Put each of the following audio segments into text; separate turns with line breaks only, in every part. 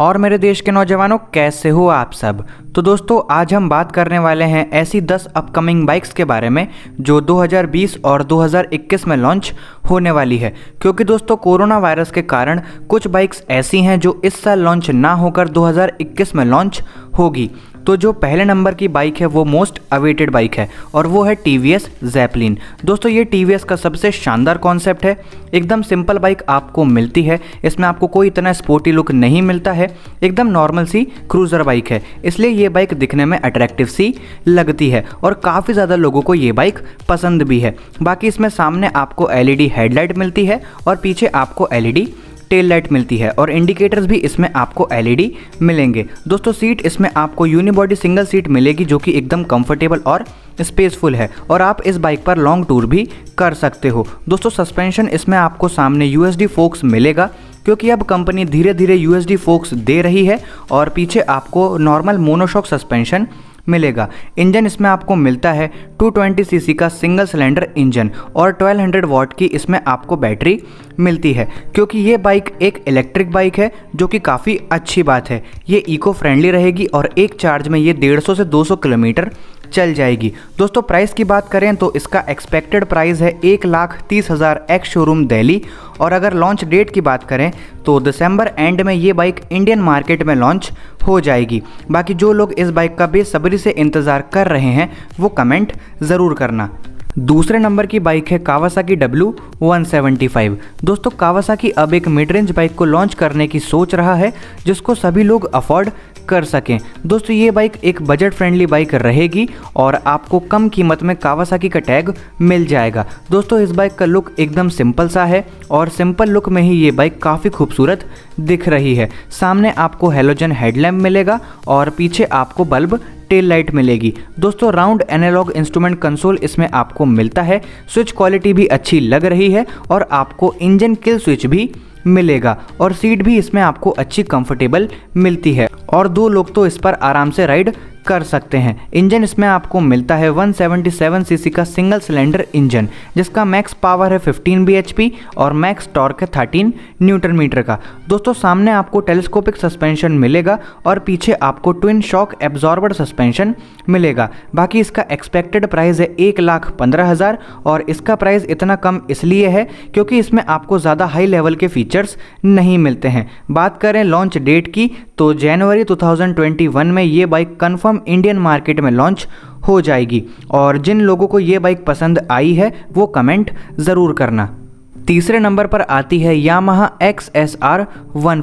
और मेरे देश के नौजवानों कैसे हो आप सब तो दोस्तों आज हम बात करने वाले हैं ऐसी 10 अपकमिंग बाइक्स के बारे में जो 2020 और 2021 में लॉन्च होने वाली है क्योंकि दोस्तों कोरोना वायरस के कारण कुछ बाइक्स ऐसी हैं जो इस साल लॉन्च ना होकर 2021 में लॉन्च होगी तो जो पहले नंबर की बाइक है वो मोस्ट अवेटेड बाइक है और वो है टी वी एस जैपलिन दोस्तों ये टी वी एस का सबसे शानदार कॉन्सेप्ट है एकदम सिंपल बाइक आपको मिलती है इसमें आपको कोई इतना स्पोर्टी लुक नहीं मिलता है एकदम नॉर्मल सी क्रूज़र बाइक है इसलिए ये बाइक दिखने में अट्रैक्टिव सी लगती है और काफ़ी ज़्यादा लोगों को ये बाइक पसंद भी है बाकी इसमें सामने आपको एलईडी हेडलाइट मिलती है और पीछे आपको एलईडी टेल लाइट मिलती है और इंडिकेटर्स भी इसमें आपको एलईडी मिलेंगे दोस्तों सीट इसमें आपको यूनिबॉडी सिंगल सीट मिलेगी जो कि एकदम कंफर्टेबल और स्पेसफुल है और आप इस बाइक पर लॉन्ग टूर भी कर सकते हो दोस्तों सस्पेंशन इसमें आपको सामने यू फोक्स मिलेगा क्योंकि अब कंपनी धीरे धीरे यू फोक्स दे रही है और पीछे आपको नॉर्मल मोनोशॉक सस्पेंशन मिलेगा इंजन इसमें आपको मिलता है 220 सीसी का सिंगल सिलेंडर इंजन और 1200 वॉट की इसमें आपको बैटरी मिलती है क्योंकि ये बाइक एक इलेक्ट्रिक बाइक है जो कि काफ़ी अच्छी बात है ये इको फ्रेंडली रहेगी और एक चार्ज में ये 150 से 200 किलोमीटर चल जाएगी दोस्तों प्राइस की बात करें तो इसका एक्सपेक्टेड प्राइस है एक लाख तीस हज़ार एक्स शोरूम दिल्ली और अगर लॉन्च डेट की बात करें तो दिसंबर एंड में ये बाइक इंडियन मार्केट में लॉन्च हो जाएगी बाकी जो लोग इस बाइक का बेसब्री से इंतज़ार कर रहे हैं वो कमेंट ज़रूर करना दूसरे नंबर की बाइक है कावासा की डब्ल्यू वन दोस्तों कावासा की अब एक मिड रेंज बाइक को लॉन्च करने की सोच रहा है जिसको सभी लोग अफोर्ड कर सकें दोस्तों ये बाइक एक बजट फ्रेंडली बाइक रहेगी और आपको कम कीमत में कावासाकी का टैग मिल जाएगा दोस्तों इस बाइक का लुक एकदम सिंपल सा है और सिंपल लुक में ही ये बाइक काफ़ी खूबसूरत दिख रही है सामने आपको हेलोजन हेडलैम्प मिलेगा और पीछे आपको बल्ब टेल लाइट मिलेगी दोस्तों राउंड एनालॉग इंस्ट्रूमेंट कंसोल इसमें आपको मिलता है स्विच क्वालिटी भी अच्छी लग रही है और आपको इंजन किल स्विच भी मिलेगा और सीट भी इसमें आपको अच्छी कंफर्टेबल मिलती है और दो लोग तो इस पर आराम से राइड कर सकते हैं इंजन इसमें आपको मिलता है 177 सीसी का सिंगल सिलेंडर इंजन जिसका मैक्स पावर है 15 बीएचपी और मैक्स टॉर्क है 13 न्यूटन मीटर का दोस्तों सामने आपको टेलीस्कोपिक सस्पेंशन मिलेगा और पीछे आपको ट्विन शॉक एब्जॉर्बर सस्पेंशन मिलेगा बाकी इसका एक्सपेक्टेड प्राइस है एक लाख पंद्रह हज़ार और इसका प्राइस इतना कम इसलिए है क्योंकि इसमें आपको ज़्यादा हाई लेवल के फीचर्स नहीं मिलते हैं बात करें लॉन्च डेट की तो जनवरी 2021 में ये बाइक कंफर्म इंडियन मार्केट में लॉन्च हो जाएगी और जिन लोगों को ये बाइक पसंद आई है वो कमेंट ज़रूर करना तीसरे नंबर पर आती है Yamaha X S R one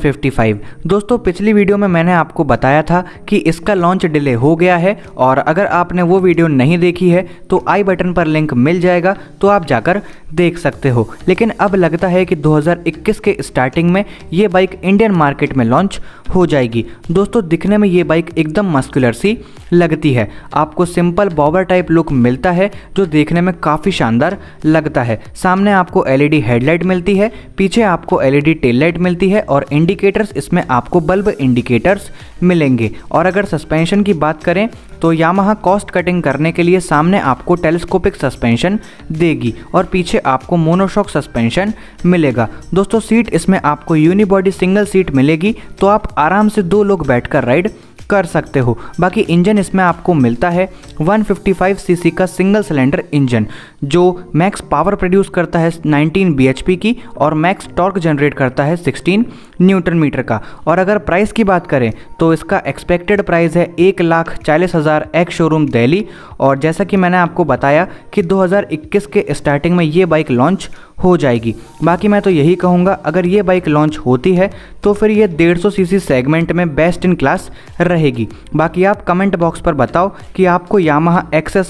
दोस्तों पिछली वीडियो में मैंने आपको बताया था कि इसका लॉन्च डिले हो गया है और अगर आपने वो वीडियो नहीं देखी है तो आई बटन पर लिंक मिल जाएगा तो आप जाकर देख सकते हो लेकिन अब लगता है कि 2021 के स्टार्टिंग में ये बाइक इंडियन मार्केट में लॉन्च हो जाएगी दोस्तों दिखने में ये बाइक एकदम मस्कुलर सी लगती है आपको सिंपल बॉबर टाइप लुक मिलता है जो देखने में काफ़ी शानदार लगता है सामने आपको एलईडी हेड हेडलाइट मिलती है पीछे आपको एलईडी टेल लाइट मिलती है और इंडिकेटर्स इसमें आपको बल्ब इंडिकेटर्स मिलेंगे और अगर सस्पेंशन की बात करें तो यामाहा कॉस्ट कटिंग करने के लिए सामने आपको टेलीस्कोपिक सस्पेंशन देगी और पीछे आपको मोनोशॉक सस्पेंशन मिलेगा दोस्तों सीट इसमें आपको यूनिबॉडी सिंगल सीट मिलेगी तो आप आराम से दो लोग बैठकर राइड कर सकते हो बाकी इंजन इसमें आपको मिलता है 155 सीसी का सिंगल सिलेंडर इंजन जो मैक्स पावर प्रोड्यूस करता है 19 बीएचपी की और मैक्स टॉर्क जनरेट करता है 16 न्यूटन मीटर का और अगर प्राइस की बात करें तो इसका एक्सपेक्टेड प्राइस है एक लाख चालीस हज़ार एक्स शोरूम दिल्ली और जैसा कि मैंने आपको बताया कि 2021 के स्टार्टिंग में ये बाइक लॉन्च हो जाएगी बाकी मैं तो यही कहूँगा अगर ये बाइक लॉन्च होती है तो फिर ये डेढ़ सीसी सेगमेंट में बेस्ट इन क्लास रहे रहेगी बाकी आप कमेंट बॉक्स पर बताओ कि आपको यामाहा एक्स एस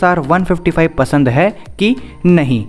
पसंद है कि नहीं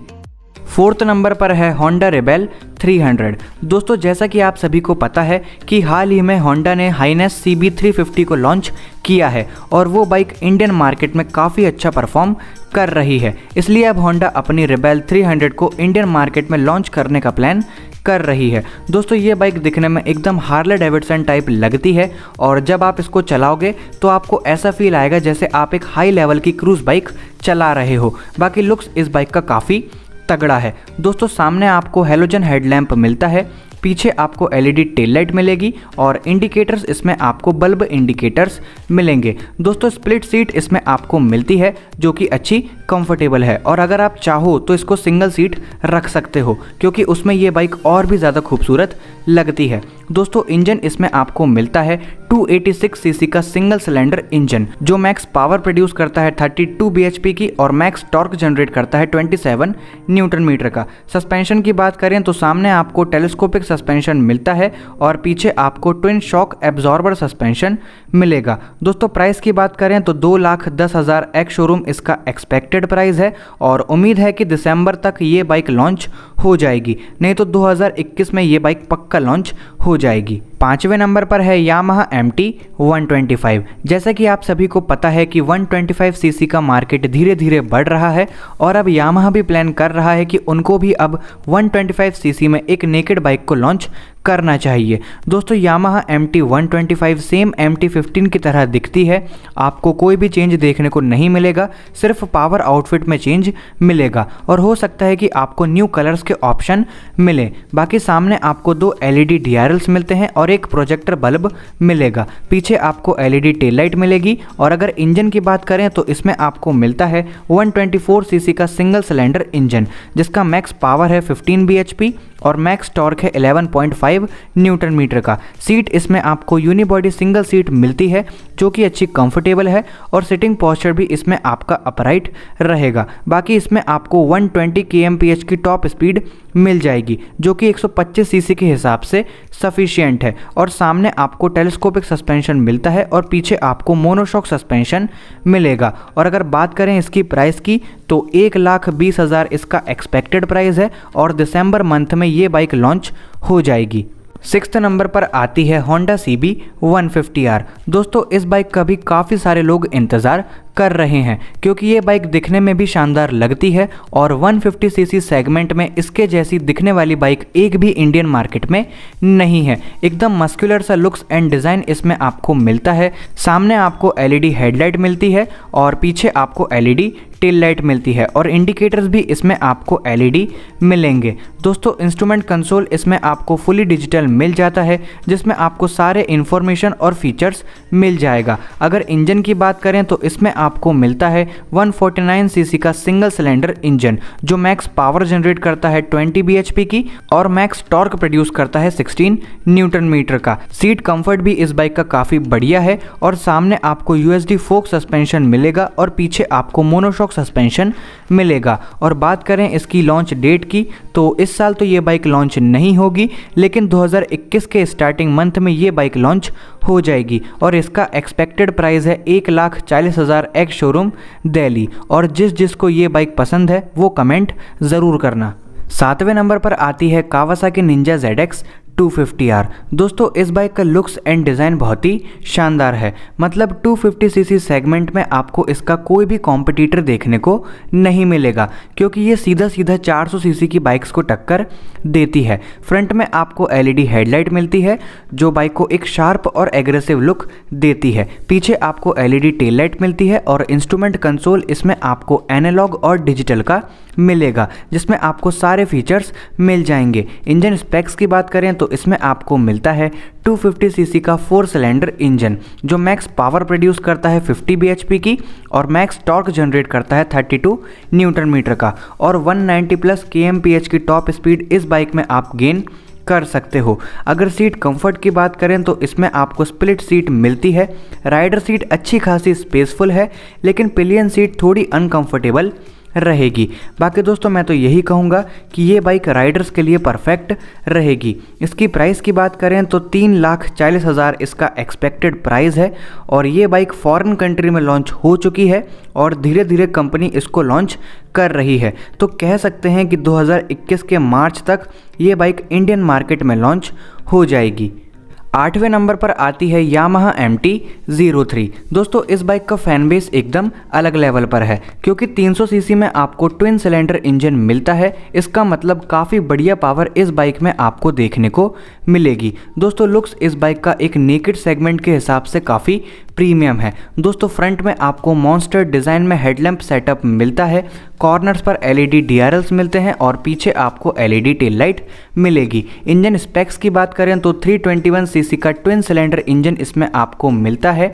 फोर्थ नंबर पर है होंडा रेबेल 300 दोस्तों जैसा कि आप सभी को पता है कि हाल ही में होंडा ने हाइनेस सी बी को लॉन्च किया है और वो बाइक इंडियन मार्केट में काफ़ी अच्छा परफॉर्म कर रही है इसलिए अब होंडा अपनी रेबेल 300 को इंडियन मार्केट में लॉन्च करने का प्लान कर रही है दोस्तों ये बाइक दिखने में एकदम हार्ले डेविडसन टाइप लगती है और जब आप इसको चलाओगे तो आपको ऐसा फील आएगा जैसे आप एक हाई लेवल की क्रूज़ बाइक चला रहे हो बाकी लुक्स इस बाइक का काफ़ी तगड़ा है दोस्तों सामने आपको हेलोजन हेडलैम्प मिलता है पीछे आपको एलईडी टेल लाइट मिलेगी और इंडिकेटर्स इसमें आपको बल्ब इंडिकेटर्स मिलेंगे दोस्तों स्प्लिट सीट इसमें आपको मिलती है जो कि अच्छी कंफर्टेबल है और अगर आप चाहो तो इसको सिंगल सीट रख सकते हो क्योंकि उसमें ये बाइक और भी ज़्यादा खूबसूरत लगती है दोस्तों इंजन इसमें आपको मिलता है 286 सीसी का सिंगल सिलेंडर इंजन जो मैक्स पावर प्रोड्यूस करता है 32 बीएचपी की और मैक्स टॉर्क जनरेट करता है 27 न्यूटन मीटर का सस्पेंशन की बात करें तो सामने आपको टेलीस्कोपिक सस्पेंशन मिलता है और पीछे आपको ट्विन शॉक एब्जॉर्बर सस्पेंशन मिलेगा दोस्तों प्राइस की बात करें तो दो लाख दस हज़ार एक्स शोरूम इसका एक्सपेक्टेड प्राइस है और उम्मीद है कि दिसंबर तक ये बाइक लॉन्च हो जाएगी नहीं तो 2021 में ये बाइक पक्का लॉन्च हो जाएगी पाँचवें नंबर पर है यामाहा एम टी जैसा कि आप सभी को पता है कि 125 सीसी का मार्केट धीरे धीरे बढ़ रहा है और अब यामाहा भी प्लान कर रहा है कि उनको भी अब 125 सीसी में एक नेकेड बाइक को लॉन्च करना चाहिए दोस्तों Yamaha M T one twenty five same M T fifteen की तरह दिखती है आपको कोई भी चेंज देखने को नहीं मिलेगा सिर्फ पावर आउटफिट में चेंज मिलेगा और हो सकता है कि आपको न्यू कलर्स के ऑप्शन मिले बाकी सामने आपको दो एल ई e मिलते हैं और एक प्रोजेक्टर बल्ब मिलेगा पीछे आपको एल ई टेल लाइट मिलेगी और अगर इंजन की बात करें तो इसमें आपको मिलता है वन सीसी का सिंगल सिलेंडर इंजन जिसका मैक्स पावर है फिफ्टीन बी और मैक्स टॉर्क है 11.5 न्यूटन मीटर का सीट इसमें आपको यूनिबॉडी सिंगल सीट मिलती है जो कि अच्छी कंफर्टेबल है और सिटिंग पॉस्चर भी इसमें आपका अपराइट रहेगा बाकी इसमें आपको 120 ट्वेंटी की टॉप स्पीड मिल जाएगी जो कि 125 सीसी के हिसाब से सफिशियंट है और सामने आपको टेलीस्कोपिक सस्पेंशन मिलता है और पीछे आपको मोनोशॉक सस्पेंशन मिलेगा और अगर बात करें इसकी प्राइस की तो एक लाख बीस हज़ार इसका एक्सपेक्टेड प्राइस है और दिसंबर मंथ में ये बाइक लॉन्च हो जाएगी सिक्स नंबर पर आती है होंडा सी बी वन दोस्तों इस बाइक का भी काफ़ी सारे लोग इंतज़ार कर रहे हैं क्योंकि ये बाइक दिखने में भी शानदार लगती है और 150 सीसी सेगमेंट में इसके जैसी दिखने वाली बाइक एक भी इंडियन मार्केट में नहीं है एकदम मस्कुलर सा लुक्स एंड डिज़ाइन इसमें आपको मिलता है सामने आपको एलईडी हेडलाइट e मिलती है और पीछे आपको एलईडी टेल लाइट मिलती है और इंडिकेटर्स भी इसमें आपको एलईडी e मिलेंगे दोस्तों इंस्ट्रूमेंट कंसोल इसमें आपको फुली डिजिटल मिल जाता है जिसमें आपको सारे इन्फॉर्मेशन और फीचर्स मिल जाएगा अगर इंजन की बात करें तो इसमें आप आपको मिलता है 149 सीसी का सिंगल सिलेंडर इंजन जो मैक्स पावर जनरेट करता है 20 बीएचपी की और मैक्स टॉर्क प्रोड्यूस करता है 16 न्यूटन मीटर का सीट कंफर्ट भी इस बाइक का काफ़ी बढ़िया है और सामने आपको यूएसडी फोक सस्पेंशन मिलेगा और पीछे आपको मोनोशॉक सस्पेंशन मिलेगा और बात करें इसकी लॉन्च डेट की तो इस साल तो ये बाइक लॉन्च नहीं होगी लेकिन 2021 के स्टार्टिंग मंथ में ये बाइक लॉन्च हो जाएगी और इसका एक्सपेक्टेड प्राइस है एक लाख चालीस हज़ार एक्स शोरूम दिल्ली और जिस जिसको ये बाइक पसंद है वो कमेंट ज़रूर करना सातवें नंबर पर आती है कावासा की निंजा जेड एक्स 250R दोस्तों इस बाइक का लुक्स एंड डिज़ाइन बहुत ही शानदार है मतलब 250 सीसी सेगमेंट में आपको इसका कोई भी कॉम्पिटिटर देखने को नहीं मिलेगा क्योंकि ये सीधा सीधा 400 सीसी की बाइक्स को टक्कर देती है फ्रंट में आपको एलईडी हेडलाइट मिलती है जो बाइक को एक शार्प और एग्रेसिव लुक देती है पीछे आपको डी टेल लाइट मिलती है और इंस्ट्रूमेंट कंसोल इसमें आपको एनालॉग और डिजिटल का मिलेगा जिसमें आपको सारे फीचर्स मिल जाएंगे इंजन स्पेक्स की बात करें तो इसमें आपको मिलता है 250 सीसी का फोर सिलेंडर इंजन जो मैक्स पावर प्रोड्यूस करता है 50 bhp की और मैक्स टॉर्क जनरेट करता है 32 न्यूटन मीटर का और 190 प्लस kmph की टॉप स्पीड इस बाइक में आप गेन कर सकते हो अगर सीट कंफर्ट की बात करें तो इसमें आपको स्प्लिट सीट मिलती है राइडर सीट अच्छी खासी स्पेसफुल है लेकिन पिलियन सीट थोड़ी अनकंफर्टेबल रहेगी बाकी दोस्तों मैं तो यही कहूँगा कि ये बाइक राइडर्स के लिए परफेक्ट रहेगी इसकी प्राइस की बात करें तो तीन लाख चालीस हज़ार इसका एक्सपेक्टेड प्राइस है और ये बाइक फॉरेन कंट्री में लॉन्च हो चुकी है और धीरे धीरे कंपनी इसको लॉन्च कर रही है तो कह सकते हैं कि 2021 के मार्च तक ये बाइक इंडियन मार्केट में लॉन्च हो जाएगी आठवें नंबर पर आती है Yamaha M T zero three दोस्तों इस बाइक का फैन बेस एकदम अलग लेवल पर है क्योंकि 300 सीसी में आपको ट्विन सिलेंडर इंजन मिलता है इसका मतलब काफ़ी बढ़िया पावर इस बाइक में आपको देखने को मिलेगी दोस्तों लुक्स इस बाइक का एक नेकेड सेगमेंट के हिसाब से काफ़ी प्रीमियम है दोस्तों फ्रंट में आपको मॉन्स्टर डिज़ाइन में हेडलैम्प सेटअप मिलता है कॉर्नर्स पर एलईडी डीआरएल्स मिलते हैं और पीछे आपको एलईडी टेल लाइट मिलेगी इंजन स्पेक्स की बात करें तो 321 सीसी का ट्विन सिलेंडर इंजन इसमें आपको मिलता है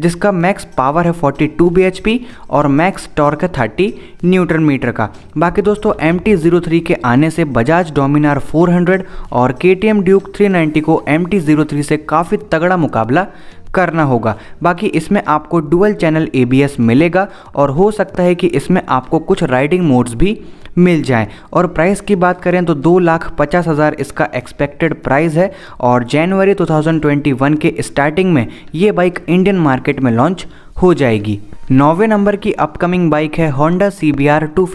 जिसका मैक्स पावर है 42 टू और मैक्स टॉर्क है 30 न्यूटन मीटर का बाकी दोस्तों एम टी जीरो थ्री के आने से बजाज डोमिनार 400 और के टी एम ड्यूक 390 को एम टी जीरो थ्री से काफ़ी तगड़ा मुकाबला करना होगा बाकी इसमें आपको डुअल चैनल ए मिलेगा और हो सकता है कि इसमें आपको कुछ राइडिंग मोड्स भी मिल जाएँ और प्राइस की बात करें तो दो लाख पचास हज़ार इसका एक्सपेक्टेड प्राइस है और जनवरी 2021 के स्टार्टिंग में ये बाइक इंडियन मार्केट में लॉन्च हो जाएगी नौवे नंबर की अपकमिंग बाइक है Honda C B R two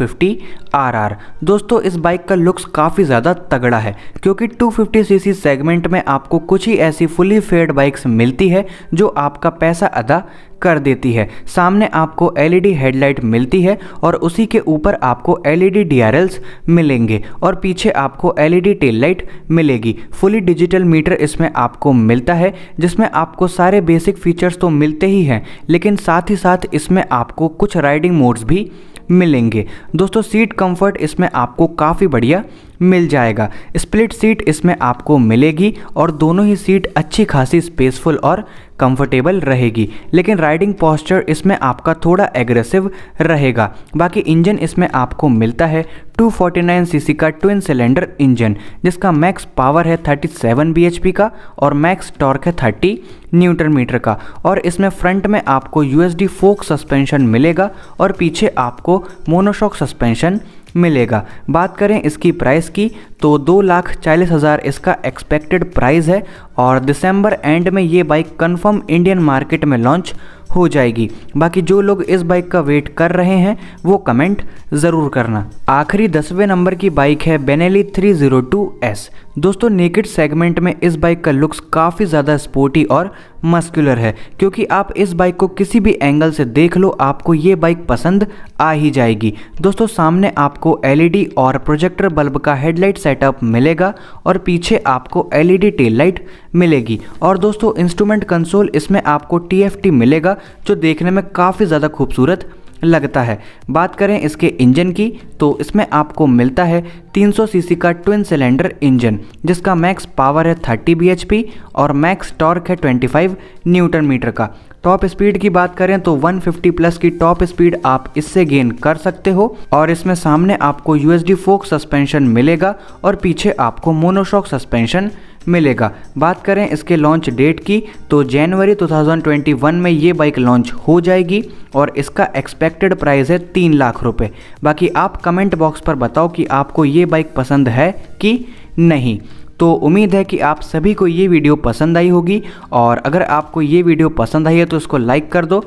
दोस्तों इस बाइक का लुक्स काफ़ी ज़्यादा तगड़ा है क्योंकि 250cc सेगमेंट में आपको कुछ ही ऐसी फुली फेयर्ड बाइक्स मिलती है जो आपका पैसा अदा कर देती है सामने आपको एलईडी हेडलाइट e मिलती है और उसी के ऊपर आपको एलईडी डीआरएल्स e मिलेंगे और पीछे आपको एलईडी टेल लाइट मिलेगी फुली डिजिटल मीटर इसमें आपको मिलता है जिसमें आपको सारे बेसिक फीचर्स तो मिलते ही हैं लेकिन साथ ही साथ इसमें आपको कुछ राइडिंग मोड्स भी मिलेंगे दोस्तों सीट कंफर्ट इसमें आपको काफ़ी बढ़िया मिल जाएगा स्प्लिट सीट इसमें आपको मिलेगी और दोनों ही सीट अच्छी खासी स्पेसफुल और कंफर्टेबल रहेगी लेकिन राइडिंग पॉस्चर इसमें आपका थोड़ा एग्रेसिव रहेगा बाकी इंजन इसमें आपको मिलता है 249 सीसी का ट्विन सिलेंडर इंजन जिसका मैक्स पावर है 37 बीएचपी का और मैक्स टॉर्क है 30 न्यूटन मीटर का और इसमें फ्रंट में आपको यू एस फोक सस्पेंशन मिलेगा और पीछे आपको मोनोशॉक सस्पेंशन मिलेगा बात करें इसकी प्राइस की तो दो लाख चालीस हज़ार इसका एक्सपेक्टेड प्राइस है और दिसंबर एंड में ये बाइक कंफर्म इंडियन मार्केट में लॉन्च हो जाएगी बाकी जो लोग इस बाइक का वेट कर रहे हैं वो कमेंट ज़रूर करना आखिरी दसवें नंबर की बाइक है बेनेली 302S दोस्तों नेकेड सेगमेंट में इस बाइक का लुक्स काफ़ी ज़्यादा स्पोर्टी और मस्कुलर है क्योंकि आप इस बाइक को किसी भी एंगल से देख लो आपको ये बाइक पसंद आ ही जाएगी दोस्तों सामने आपको एलईडी e और प्रोजेक्टर बल्ब का हेडलाइट सेटअप मिलेगा और पीछे आपको एलईडी टेल लाइट मिलेगी और दोस्तों इंस्ट्रूमेंट कंसोल इसमें आपको टी मिलेगा जो देखने में काफ़ी ज़्यादा खूबसूरत लगता है बात करें इसके इंजन की तो इसमें आपको मिलता है 300 सीसी का ट्विन सिलेंडर इंजन जिसका मैक्स पावर है 30 बीएचपी और मैक्स टॉर्क है 25 न्यूटन मीटर का टॉप स्पीड की बात करें तो 150 प्लस की टॉप स्पीड आप इससे गेन कर सकते हो और इसमें सामने आपको यूएसडी फोक सस्पेंशन मिलेगा और पीछे आपको मोनोशॉक सस्पेंशन मिलेगा बात करें इसके लॉन्च डेट की तो जनवरी 2021 में ये बाइक लॉन्च हो जाएगी और इसका एक्सपेक्टेड प्राइस है तीन लाख रुपए बाकी आप कमेंट बॉक्स पर बताओ कि आपको ये बाइक पसंद है कि नहीं तो उम्मीद है कि आप सभी को ये वीडियो पसंद आई होगी और अगर आपको ये वीडियो पसंद आई है तो इसको लाइक कर दो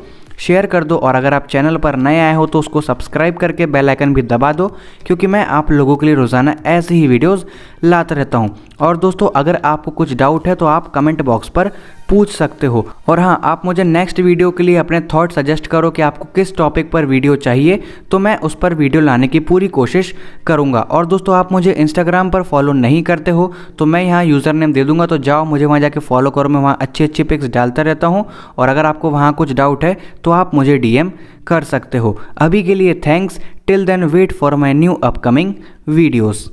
शेयर कर दो और अगर आप चैनल पर नए आए हो तो उसको सब्सक्राइब करके बेल आइकन भी दबा दो क्योंकि मैं आप लोगों के लिए रोज़ाना ऐसे ही वीडियोस लाता रहता हूँ और दोस्तों अगर आपको कुछ डाउट है तो आप कमेंट बॉक्स पर पूछ सकते हो और हाँ आप मुझे नेक्स्ट वीडियो के लिए अपने थॉट सजेस्ट करो कि आपको किस टॉपिक पर वीडियो चाहिए तो मैं उस पर वीडियो लाने की पूरी कोशिश करूँगा और दोस्तों आप मुझे इंस्टाग्राम पर फॉलो नहीं करते हो तो मैं यहाँ यूज़र नेम दे दूँगा तो जाओ मुझे वहाँ जाके फॉलो करो मैं वहाँ अच्छी अच्छी पिक्स डालता रहता हूँ और अगर आपको वहाँ कुछ डाउट है तो आप मुझे डी कर सकते हो अभी के लिए thanks till then wait for my new upcoming videos